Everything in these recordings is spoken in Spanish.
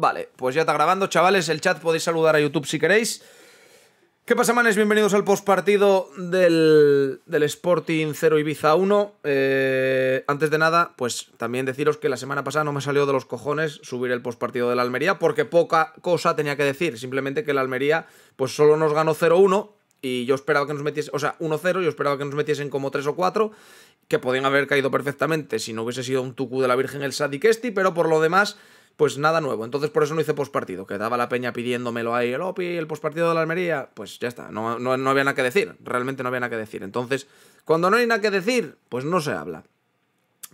Vale, pues ya está grabando, chavales. El chat podéis saludar a YouTube si queréis. ¿Qué pasa, manes? Bienvenidos al postpartido del, del Sporting 0 Ibiza 1. Eh, antes de nada, pues también deciros que la semana pasada no me salió de los cojones subir el postpartido de la Almería porque poca cosa tenía que decir. Simplemente que la Almería pues solo nos ganó 0-1 y yo esperaba que nos metiesen, o sea, 1-0, yo esperaba que nos metiesen como 3 o 4 que podían haber caído perfectamente si no hubiese sido un tucu de la Virgen el Sadikesti, pero por lo demás pues nada nuevo. Entonces por eso no hice postpartido, que daba la peña pidiéndomelo ahí, el OPI, el postpartido de la Almería, pues ya está, no, había nada que decir, realmente no había nada que decir. Entonces, cuando no hay nada que decir, pues no se habla.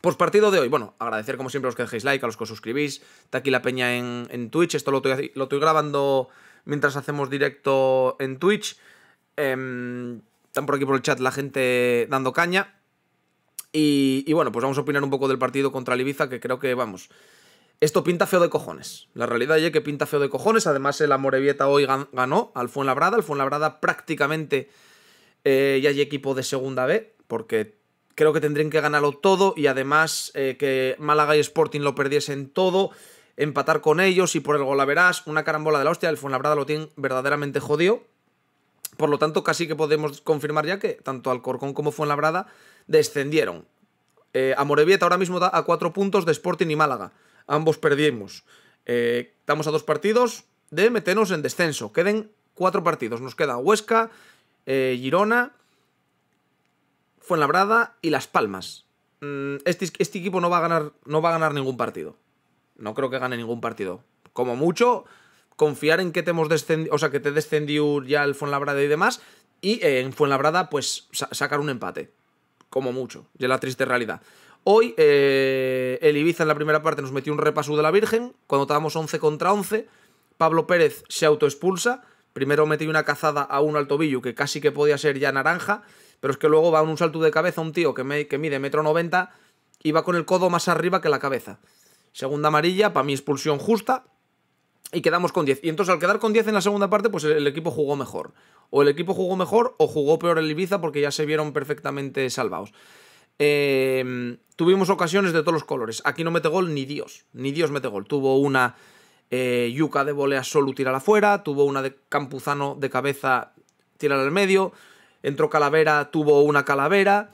Pues de hoy, bueno, agradecer como siempre a los que dejéis like, a los que os suscribís, está aquí la peña en, Twitch, esto lo estoy, lo estoy, grabando mientras hacemos directo en Twitch. Em, están por aquí por el chat la gente dando caña. Y, y, bueno, pues vamos a opinar un poco del partido contra el Ibiza, que creo que, vamos, esto pinta feo de cojones. La realidad es que pinta feo de cojones. Además, el Amorevieta hoy ganó al Fuenlabrada. El Fuenlabrada prácticamente eh, ya hay equipo de segunda B, porque creo que tendrían que ganarlo todo y además eh, que Málaga y Sporting lo perdiesen todo, empatar con ellos y por el gol la verás, una carambola de la hostia, el Fuenlabrada lo tienen verdaderamente jodido. Por lo tanto, casi que podemos confirmar ya que tanto Alcorcón como Fuenlabrada descendieron. Eh, ahora mismo da a cuatro puntos de Sporting y Málaga ambos perdimos. Eh, estamos a dos partidos de meternos en descenso. Queden cuatro partidos. Nos queda Huesca, eh, Girona, Fuenlabrada y Las Palmas. Mm, este, este, equipo no va, a ganar, no va a ganar ningún partido. No creo que gane ningún partido. Como mucho, confiar en que te hemos descendido, o sea, que te descendió ya el Fuenlabrada y demás. Y eh, en Fuenlabrada, pues sacar un empate. Como mucho. Ya la triste realidad. Hoy eh, el Ibiza en la primera parte nos metió un repaso de la Virgen, cuando estábamos 11 contra 11, Pablo Pérez se autoexpulsa, primero metí una cazada a un al tobillo que casi que podía ser ya naranja, pero es que luego va en un salto de cabeza un tío que, mide metro 90 y va con el codo más arriba que la cabeza. Segunda amarilla, para mi expulsión justa, y quedamos con 10. Y entonces al quedar con 10 en la segunda parte, pues el, equipo jugó mejor. O el equipo jugó mejor o jugó peor el Ibiza porque ya se vieron perfectamente salvados. Em, tuvimos ocasiones de todos los colores. Aquí no mete gol ni Dios. Ni Dios mete gol. Tuvo una eh, yuca de volea solo tirar afuera. Tuvo una de Campuzano de cabeza tirar al medio. Entró Calavera, tuvo una Calavera.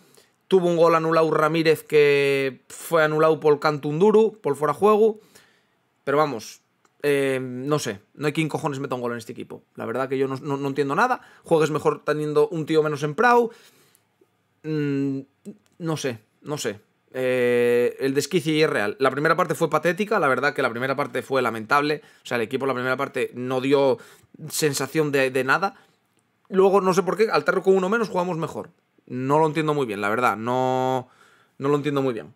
Tuvo un gol anulado Ramírez que fue anulado por Cantunduru, por fuera juego. Pero vamos, em, no sé, no hay quien cojones meta un gol en este equipo. La verdad que yo no, no, entiendo nada. Juegues mejor teniendo un tío menos en Prau. Mm, no sé, no sé. Eh, el desquici es real. La primera parte fue patética, la verdad que la primera parte fue lamentable. O sea, el equipo la primera parte no dio sensación de, nada. Luego, no sé por qué, al tarro con uno menos jugamos mejor. No lo entiendo muy bien, la verdad. No, no lo entiendo muy bien.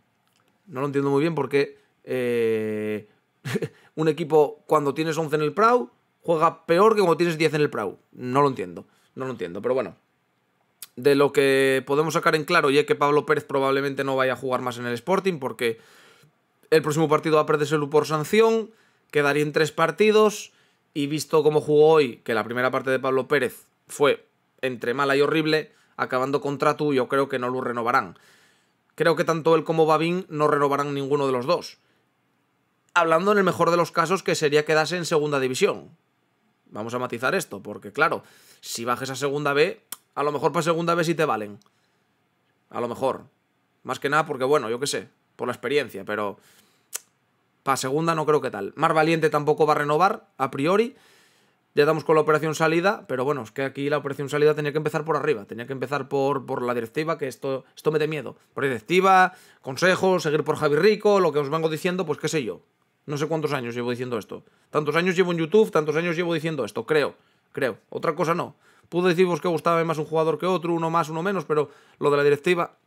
No lo entiendo muy bien porque eh, un equipo cuando tienes 11 en el Prau juega peor que cuando tienes 10 en el Prau. No lo entiendo, no lo entiendo. Pero bueno, de lo que podemos sacar en claro, y es que Pablo Pérez probablemente no vaya a jugar más en el Sporting, porque el próximo partido va a perderse por sanción, quedaría en tres partidos, y visto cómo jugó hoy, que la primera parte de Pablo Pérez fue entre mala y horrible, acabando contra tú, yo creo que no lo renovarán. Creo que tanto él como Babín no renovarán ninguno de los dos. Hablando en el mejor de los casos que sería quedarse en segunda división. Vamos a matizar esto, porque claro, si bajes a segunda B, a lo mejor para segunda vez sí te valen. A lo mejor. Más que nada porque, bueno, yo qué sé, por la experiencia, pero para segunda no creo que tal. Mar Valiente tampoco va a renovar, a priori. Ya estamos con la operación salida, pero bueno, es que aquí la operación salida tenía que empezar por arriba, tenía que empezar por, por la directiva, que esto, esto me da miedo. Por directiva, consejos, seguir por Javi Rico, lo que os vengo diciendo, pues qué sé yo. No sé cuántos años llevo diciendo esto. Tantos años llevo en YouTube, tantos años llevo diciendo esto, creo, creo. Otra cosa no decir vos que gustaba más un jugador que otro, uno más, uno menos, pero lo de la directiva...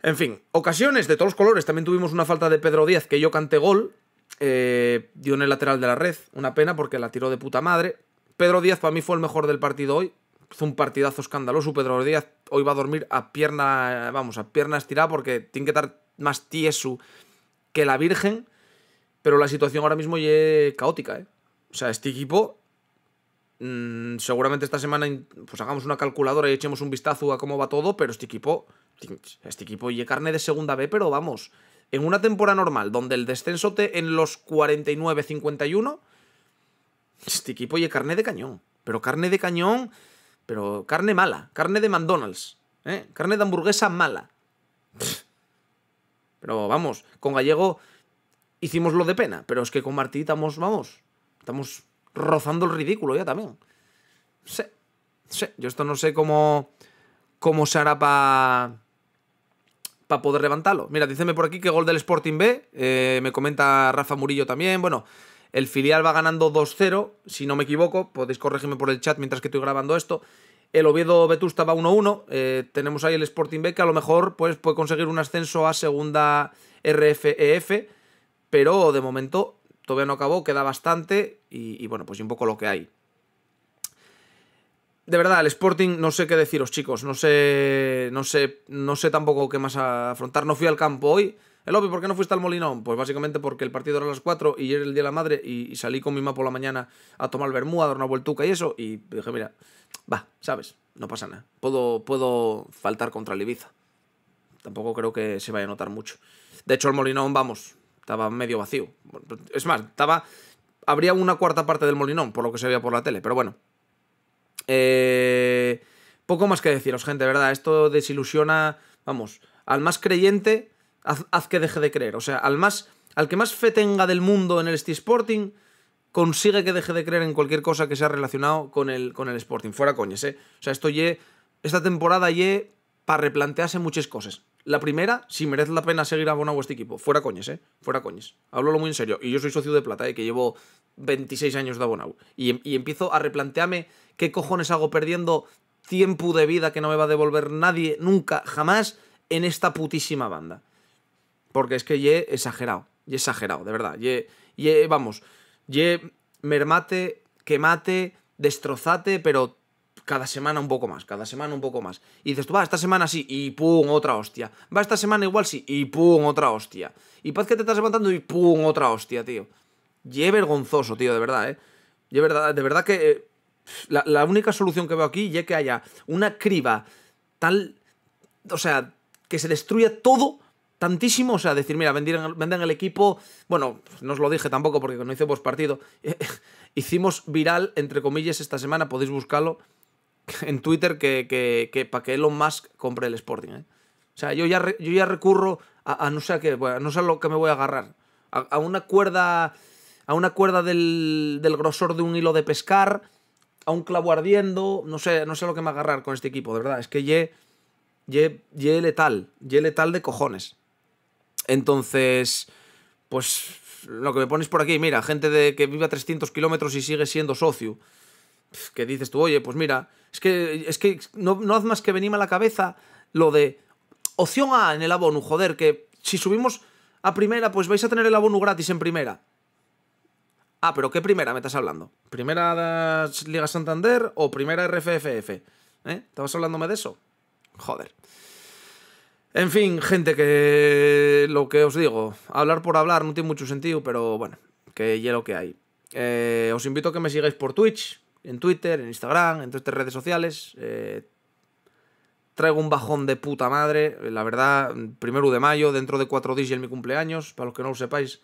En fin, ocasiones de todos los colores. También tuvimos una falta de Pedro Díaz que yo canté gol. Eh, dio en el lateral de la red. Una pena porque la tiró de puta madre. Pedro Díaz para mí fue el mejor del partido hoy. Fue un partidazo escandaloso. Pedro Díaz hoy va a dormir a pierna, vamos, a pierna estirada porque tiene que estar más tieso que la Virgen. Pero la situación ahora mismo ya es caótica, ¿eh? O sea, este equipo Mm, seguramente esta semana pues hagamos una calculadora y echemos un vistazo a cómo va todo, pero este equipo, este equipo y carne de segunda B, pero vamos, en una temporada normal donde el descenso te en los 49-51, este equipo y carne de cañón, pero carne de cañón, pero carne mala, carne de McDonald's, ¿eh? carne de hamburguesa mala. Pero vamos, con Gallego hicimos lo de pena, pero es que con Martí estamos, vamos, estamos rozando el ridículo ya también. Sí, Yo esto no sé cómo, cómo se hará para poder levantarlo. Mira, díceme por aquí que gol del Sporting B. Eh, me comenta Rafa Murillo también. Bueno, el filial va ganando 2-0, si no me equivoco. Podéis corregirme por el chat mientras que estoy grabando esto. El Oviedo Vetusta va 1-1. Eh, tenemos ahí el Sporting B que a lo mejor pues, puede conseguir un ascenso a segunda RFEF. E pero de momento todavía no acabó, queda bastante y, bueno, pues un poco lo que hay. De verdad, el Sporting no sé qué deciros, chicos, no sé no sé no sé tampoco qué más afrontar. No fui al campo hoy. El lobby, ¿por qué no fuiste al Molinón? Pues básicamente porque el partido era a las 4 y era el día de la madre y, salí con mi mapa por la mañana a tomar Bermuda, a dar una vueltuca y eso y dije, mira, va, ¿sabes? No pasa nada. Puedo puedo faltar contra el Ibiza. Tampoco creo que se vaya a notar mucho. De hecho, el Molinón, vamos, estaba medio vacío. Es más, estaba. Habría una cuarta parte del Molinón, por lo que se veía por la tele, pero bueno. Eh, poco más que deciros, gente, ¿verdad? Esto desilusiona, vamos, al más creyente, haz, que deje de creer. O sea, al más. Al que más fe tenga del mundo en el City Sporting, consigue que deje de creer en cualquier cosa que sea relacionado con el, con el Sporting. Fuera coñes, ¿eh? O sea, esto esta temporada ye para replantearse muchas cosas. La primera, si merece la pena seguir abonado a este equipo. Fuera coñes, ¿eh? Fuera coñes. Háblalo muy en serio. Y yo soy socio de plata, ¿eh? Que llevo 26 años de abonado. Em, y, empiezo a replantearme qué cojones hago perdiendo tiempo de vida que no me va a devolver nadie nunca, jamás, en esta putísima banda. Porque es que ye exagerado. y exagerado, de verdad. Ye, ye vamos. Ye mermate, quemate, destrozate, pero cada semana un poco más, cada semana un poco más. Y dices tú, va, esta semana sí, y pum, otra hostia. Va, esta semana igual sí, y pum, otra hostia. Y paz que te estás levantando y pum, otra hostia, tío. Y es vergonzoso, tío, de verdad, ¿eh? de verdad, de verdad que eh, la, única solución que veo aquí es que haya una criba tal... O sea, que se destruya todo tantísimo, o sea, decir, mira, vendan venden el equipo, bueno, no os lo dije tampoco porque no hice partido, hicimos viral, entre comillas, esta semana, podéis buscarlo, en Twitter que, para que Elon Musk compre el Sporting. ¿eh? O sea, yo ya, yo ya recurro a, no sé a qué, pues, no sé lo que me voy a agarrar. A, una cuerda, a una cuerda del, del, grosor de un hilo de pescar, a un clavo ardiendo, no sé, no sé lo que me va a agarrar con este equipo, de verdad. Es que ye, ye, ye letal, ye letal de cojones. Entonces, pues lo que me pones por aquí, mira, gente de que vive a 300 kilómetros y sigue siendo socio, que dices tú, oye, pues mira, es que, es que no, haz más que venirme a la cabeza lo de opción A en el abono, joder, que si subimos a primera, pues vais a tener el abono gratis en primera. Ah, pero ¿qué primera me estás hablando? ¿Primera Liga Santander o primera RFFF? ¿Eh? ¿Estabas hablándome de eso? Joder. En fin, gente, que lo que os digo, hablar por hablar no tiene mucho sentido, pero bueno, que ya lo que hay. Eh, os invito a que me sigáis por Twitch, en Twitter, en Instagram, en todas estas redes sociales. Eh, traigo un bajón de puta madre, la verdad, primero de mayo, dentro de cuatro días y en mi cumpleaños, para los que no lo sepáis,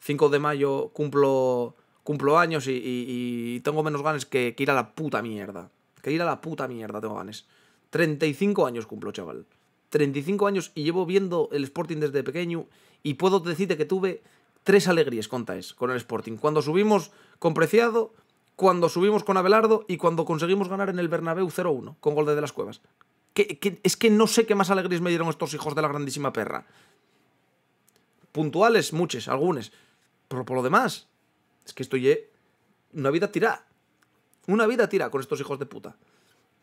5 de mayo cumplo, cumplo años y, tengo menos ganas que, que, ir a la puta mierda. Que ir a la puta mierda tengo ganas. 35 años cumplo, chaval. 35 años y llevo viendo el Sporting desde pequeño y puedo decirte que tuve tres alegrías contáis con el Sporting. Cuando subimos con Preciado, cuando subimos con Abelardo y cuando conseguimos ganar en el Bernabéu 0-1 con gol de, las Cuevas. Que, es que no sé qué más alegrías me dieron estos hijos de la grandísima perra. Puntuales, muchos algunas. Pero por lo demás, es que estoy eh, una vida tirada. Una vida tira con estos hijos de puta.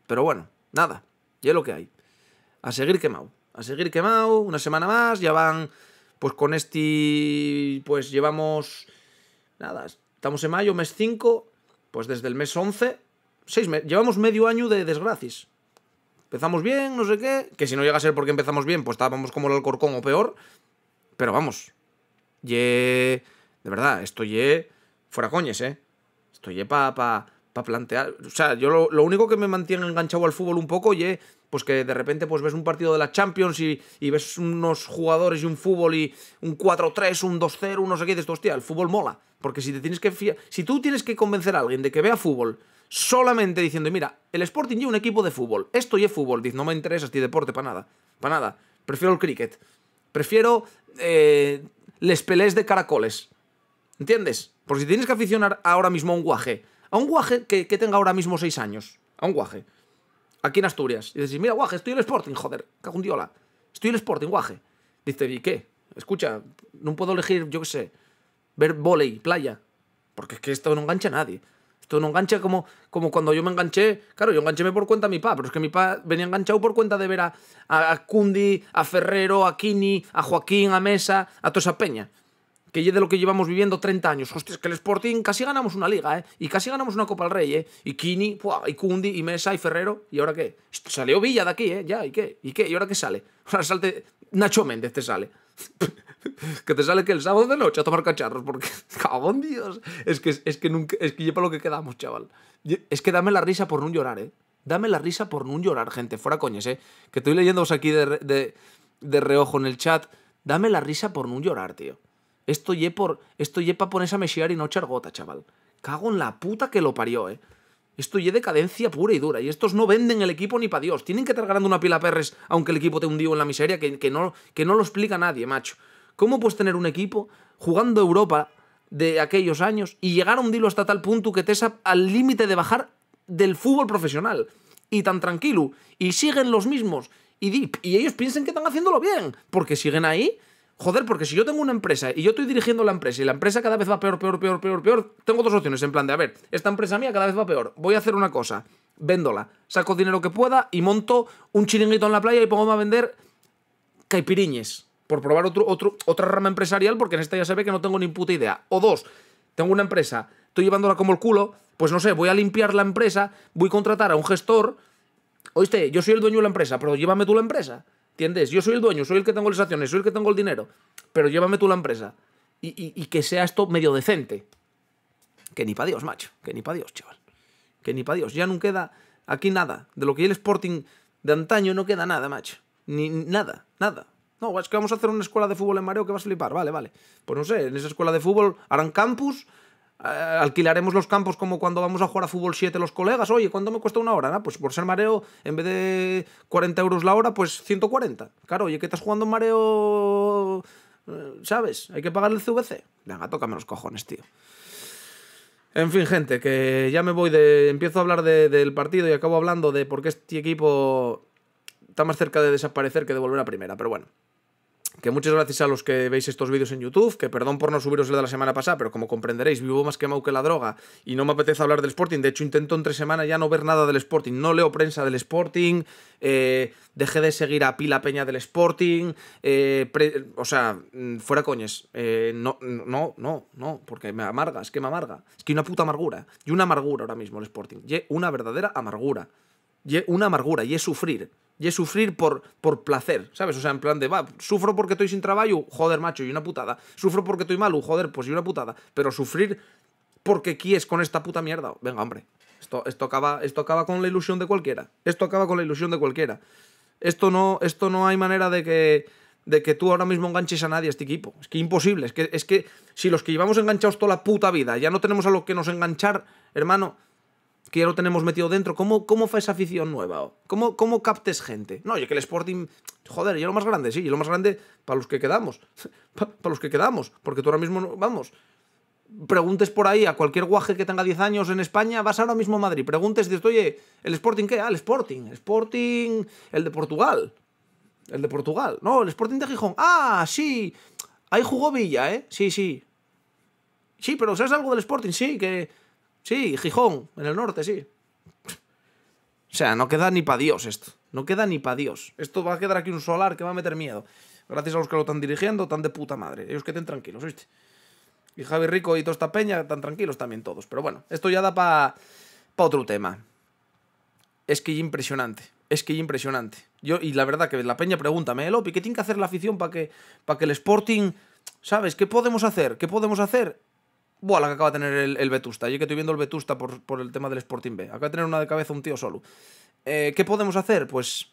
Pero bueno, nada, ya lo que hay. A seguir quemado, a seguir quemado, una semana más, ya van, pues con este, pues llevamos, nada, estamos en mayo, mes 5, pues desde el mes 11, seis meses, llevamos medio año de desgracias. Empezamos bien, no sé qué, que si no llega a ser porque empezamos bien, pues estábamos como el Alcorcón o peor, pero vamos. Ye... De verdad, estoy ye... Fuera coñes, ¿eh? Esto ye para plantear. O sea, yo lo, único que me mantiene enganchado al fútbol un poco, pues que de repente pues ves un partido de la Champions y, ves unos jugadores y un fútbol y un 4-3, un 2-0, un no sé qué, y dices, hostia, el fútbol mola. Porque si te tienes que si tú tienes que convencer a alguien de que vea fútbol solamente diciendo, mira, el Sporting y un equipo de fútbol, esto y es fútbol, dice, no me interesa este deporte para nada, para nada, prefiero el cricket, prefiero eh, les pelés de caracoles, ¿entiendes? Porque si tienes que aficionar ahora mismo a un guaje a un guaje que, que tenga ahora mismo seis años, a un guaje, aquí en Asturias, y decís, mira, guaje, estoy en el Sporting, joder, cago estoy en el Sporting, guaje. Dice, ¿y qué? Escucha, no puedo elegir, yo qué sé, ver volei, playa, porque es que esto no engancha a nadie. Esto no engancha como, como cuando yo me enganché. Claro, yo enganchéme por cuenta de mi pa, pero es que mi pa venía enganchado por cuenta de ver a, Cundi, a Ferrero, a Kini, a Joaquín, a Mesa, a toda esa peña que es de lo que llevamos viviendo 30 años. Hostia, es que el Sporting casi ganamos una liga, ¿eh? Y casi ganamos una Copa del Rey, ¿eh? Y Kini, y Cundi, y Mesa, y Ferrero. ¿Y ahora qué? Salió Villa de aquí, ¿eh? Ya, ¿y qué? ¿Y qué? ¿Y ahora qué sale? Ahora salte Nacho Méndez te sale. que te sale que el sábado de noche a tomar cacharros, porque cabrón Dios. Es que, es que nunca, es que lleva lo que quedamos, chaval. Es que dame la risa por no llorar, eh. Dame la risa por no llorar, gente. Fuera coñes, eh. Que estoy leyéndoos aquí de, de reojo en el chat. Dame la risa por no llorar, tío. Esto ye por. Esto ye para ponerse a mesear y no chargota, chaval. Cago en la puta que lo parió, eh. Esto de decadencia pura y dura. Y estos no venden el equipo ni para Dios. Tienen que estar ganando una pila perres, aunque el equipo te hundió en la miseria, que, no, que no lo explica nadie, macho. ¿Cómo puedes tener un equipo jugando Europa de aquellos años y llegar a hundirlo hasta tal punto que te es al límite de bajar del fútbol profesional? Y tan tranquilo. Y siguen los mismos. Y, y ellos piensan que están haciéndolo bien, porque siguen ahí Joder, porque si yo tengo una empresa y yo estoy dirigiendo la empresa y la empresa cada vez va peor, peor, peor, peor, peor, tengo dos opciones en plan de, a ver, esta empresa mía cada vez va peor, voy a hacer una cosa, véndola, saco dinero que pueda y monto un chiringuito en la playa y pongo a vender caipiriñes, por probar otro, otro, otra rama empresarial porque en esta ya se ve que no tengo ni puta idea. O dos, tengo una empresa, estoy llevándola como el culo, pues no sé, voy a limpiar la empresa, voy a contratar a un gestor, oíste, yo soy el dueño de la empresa, pero llévame tú la empresa. ¿Entiendes? Yo soy el dueño, soy el que tengo las acciones, soy el que tengo el dinero, pero llévame tú la empresa. Y, que sea esto medio decente. Que ni para Dios, macho. Que ni para Dios, chaval. Que ni para Dios. Ya no queda aquí nada. De lo que el Sporting de antaño no queda nada, macho. Ni nada, nada. No, es que vamos a hacer una escuela de fútbol en Mareo que va a flipar. Vale, vale. Pues no sé, en esa escuela de fútbol harán campus eh, alquilaremos los campos como cuando vamos a jugar a fútbol 7 los colegas. Oye, ¿cuánto me cuesta una hora? pues por ser mareo, en vez de 40 euros la hora, pues 140. Claro, oye, ¿qué estás jugando mareo? Eh, ¿Sabes? Hay que pagar el CVC. Venga, tócame los cojones, tío. En fin, gente, que ya me voy de... Empiezo a hablar del partido y acabo hablando de por qué este equipo está más cerca de desaparecer que de volver a primera. Pero bueno, que muchas gracias a los que veis estos vídeos en YouTube, que perdón por no subiros el de la semana pasada, pero como comprenderéis, vivo más quemado que la droga y no me apetece hablar del Sporting. De hecho, intento entre semanas ya no ver nada del Sporting. No leo prensa del Sporting, eh, dejé de seguir a Pila Peña del Sporting, eh, o sea, mm, fuera coñes. Eh, no, no, no, no, porque me amarga, es que me amarga. Es que una puta amargura. Y una amargura ahora mismo el Sporting. Y una verdadera amargura. Y una amargura, y es sufrir. Y es sufrir por, por placer, ¿sabes? O sea, en plan de, va, sufro porque estoy sin trabajo, joder, macho, y una putada. Sufro porque estoy malo, joder, pues y una putada. Pero sufrir porque quieres con esta puta mierda. Venga, hombre. Esto, esto, acaba, esto acaba con la ilusión de cualquiera. Esto acaba con la ilusión de cualquiera. Esto no, esto no hay manera de que, de que tú ahora mismo enganches a nadie a este equipo. Es que imposible. Es que, es que si los que llevamos enganchados toda la puta vida ya no tenemos a lo que nos enganchar, hermano, que ya lo tenemos metido dentro. ¿Cómo, cómo fue esa afición nueva? ¿Cómo, ¿Cómo captes gente? No, yo que el Sporting. Joder, yo lo más grande, sí, yo lo más grande para los que quedamos. para los que quedamos, porque tú ahora mismo. vamos. Preguntes por ahí a cualquier guaje que tenga 10 años en España, vas ahora mismo a Madrid. Preguntes, dices, oye, ¿el Sporting qué? Ah, el Sporting. El Sporting. El de Portugal. El de Portugal. No, el Sporting de Gijón. Ah, sí. Ahí jugó Villa, ¿eh? Sí, sí. Sí, pero ¿sabes algo del Sporting? Sí, que Sí, Gijón, en el norte, sí. O sea, no queda ni para Dios esto. No queda ni para Dios. Esto va a quedar aquí un solar que va a meter miedo. Gracias a los que lo están dirigiendo, tan de puta madre. Ellos que estén tranquilos, ¿viste? Y Javi Rico y toda esta peña, tan tranquilos también todos. Pero bueno, esto ya da para pa otro tema. Es que impresionante. Es que impresionante. Yo, y la verdad que la peña pregúntame, eh, Lopi, ¿qué tiene que hacer la afición para que, para que el Sporting... ¿Sabes? ¿Qué podemos hacer? ¿Qué podemos hacer? Buah, la que acaba de tener el, Betusta. Vetusta. Yo que estoy viendo el Vetusta por, por, el tema del Sporting B. Acaba de tener una de cabeza un tío solo. Eh, ¿Qué podemos hacer? Pues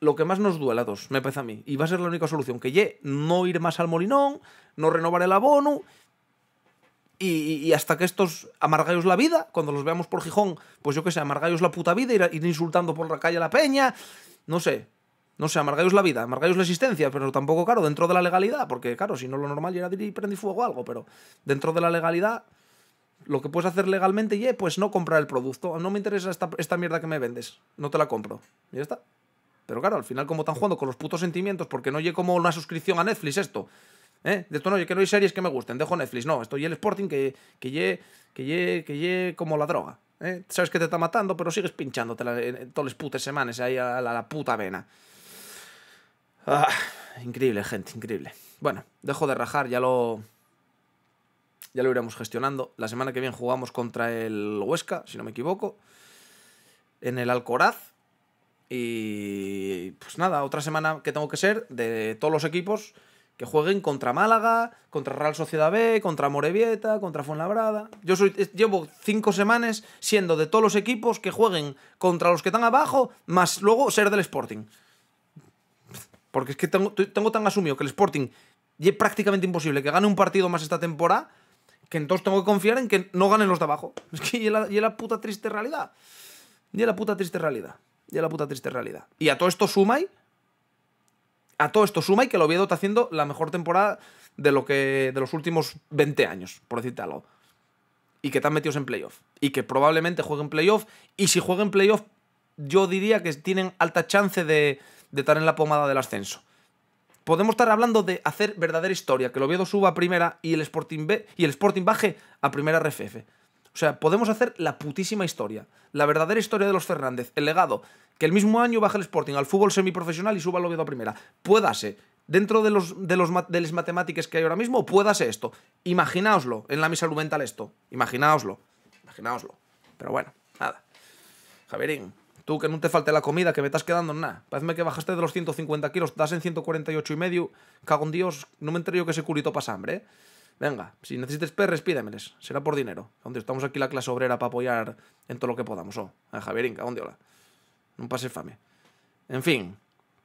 lo que más nos duela, dos, me parece a mí. Y va a ser la única solución. Que ye, no ir más al Molinón, no renovar el abono. Y, hasta que estos amargáis la vida, cuando los veamos por Gijón, pues yo qué sé, amargáis la puta vida, ir insultando por la calle a la peña. No sé, no sé, amargáis la vida, amargáis la existencia, pero tampoco, claro, dentro de la legalidad, porque, claro, si no lo normal era ir y prendí fuego o algo, pero dentro de la legalidad, lo que puedes hacer legalmente, y pues no comprar el producto, no me interesa esta, mierda que me vendes, no te la compro, y ya está. Pero claro, al final, como están jugando con los putos sentimientos, porque no oye como una suscripción a Netflix esto, ¿eh? De esto no, yo que no hay series que me gusten, dejo Netflix, no, estoy el Sporting que, que que que como la droga. ¿eh? Sabes que te está matando, pero sigues pinchándote todas las putas semanas ahí a la puta vena. Ah, increíble, gente, increíble. Bueno, dejo de rajar, ya lo. Ya lo iremos gestionando. La semana que viene jugamos contra el Huesca, si no me equivoco. En el Alcoraz. Y. Pues nada, otra semana que tengo que ser de todos los equipos que jueguen contra Málaga, contra Real Sociedad B, contra Morevieta, contra Fuenlabrada. Yo soy, llevo cinco semanas siendo de todos los equipos que jueguen contra los que están abajo, más luego ser del Sporting. Porque es que tengo, tan asumido que el Sporting y es prácticamente imposible que gane un partido más esta temporada, que entonces tengo que confiar en que no ganen los de abajo. Es que y la, la puta triste realidad. Y la puta triste realidad. Y la puta triste realidad. Y a todo esto suma y... A todo esto suma y que el Oviedo está haciendo la mejor temporada de, lo que, de los últimos 20 años, por decirte algo. Y que están metidos en playoff. Y que probablemente jueguen playoff. Y si jueguen playoff, yo diría que tienen alta chance de, de estar en la pomada del ascenso. Podemos estar hablando de hacer verdadera historia, que el Oviedo suba a primera y el Sporting B y el Sporting baje a primera RFF. O sea, podemos hacer la putísima historia, la verdadera historia de los Fernández, el legado, que el mismo año baje el Sporting al fútbol semiprofesional y suba el Oviedo a primera. Puédase, dentro de los de los de las matemáticas que hay ahora mismo, puédase esto. Imaginaoslo en la misa mental esto. Imaginaoslo. Imaginaoslo. Pero bueno, nada. Javierín Tú que no te falte la comida, que me estás quedando en nada. Parece que bajaste de los 150 kilos, das en 148 y medio. Cago en Dios, no me enteré yo que ese culito pasa hambre, ¿eh? Venga, si necesites perres, pídemeles. Será por dinero. Donde estamos aquí la clase obrera para apoyar en todo lo que podamos. Oh, a eh, Javierín, cago de hola. No pase fame. En fin,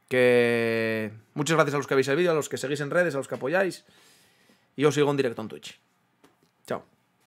que muchas gracias a los que habéis el vídeo, a los que seguís en redes, a los que apoyáis. Y os sigo en directo en Twitch. Chao.